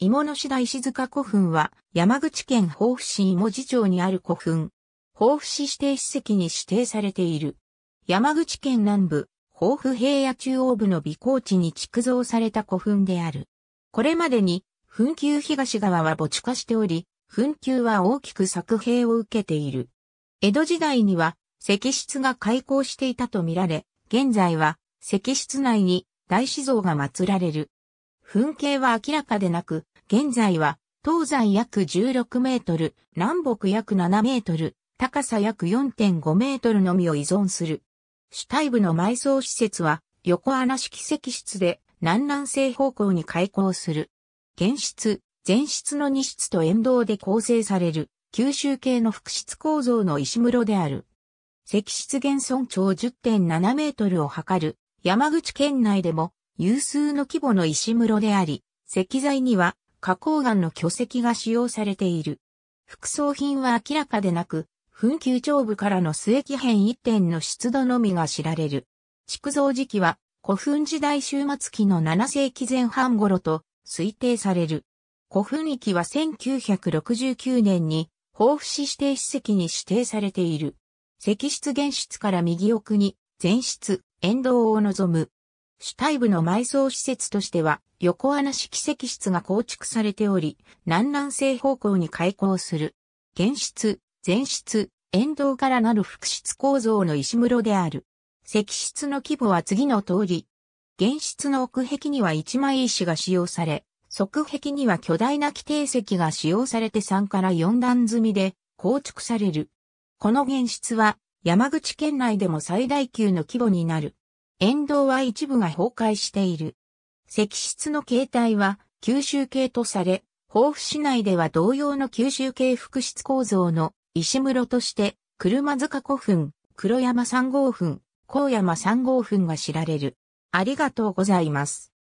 芋の志だ石塚古墳は山口県防府市芋地町にある古墳。防府市指定史跡に指定されている。山口県南部、防府平野中央部の美高地に築造された古墳である。これまでに、墳丘東側は墓地化しており、墳丘は大きく作兵を受けている。江戸時代には、石室が開港していたとみられ、現在は、石室内に大師像が祀られる。噴景は明らかでなく、現在は東西約16メートル、南北約7メートル、高さ約4.5メートルのみを依存する。主体部の埋葬施設は横穴式石室で南南西方向に開口する。原室、前室の2室と沿道で構成される九州系の複室構造の石室である。石室現存長10.7メートルを測る山口県内でも有数の規模の石室であり、石材には花崗岩の巨石が使用されている。副葬品は明らかでなく、墳丘頂部からの末期辺一点の出土のみが知られる。築造時期は古墳時代終末期の7世紀前半頃と推定される。古墳域は1969年に防府市指定史跡に指定されている。石室原室から右奥に前室、沿道を望む主体部の埋葬施設としては、横穴式石室が構築されており、南南西方向に開口する。原室、前室、沿道からなる複室構造の石室である。石室の規模は次の通り。原室の奥壁には一枚石が使用され、側壁には巨大な規定石が使用されて3から4段積みで構築される。この原室は山口県内でも最大級の規模になる。沿道は一部が崩壊している。石室の形態は九州系とされ、防府市内では同様の九州系複室構造の石室として、車塚古墳、黒山三号墳、高山三号墳が知られる。ありがとうございます。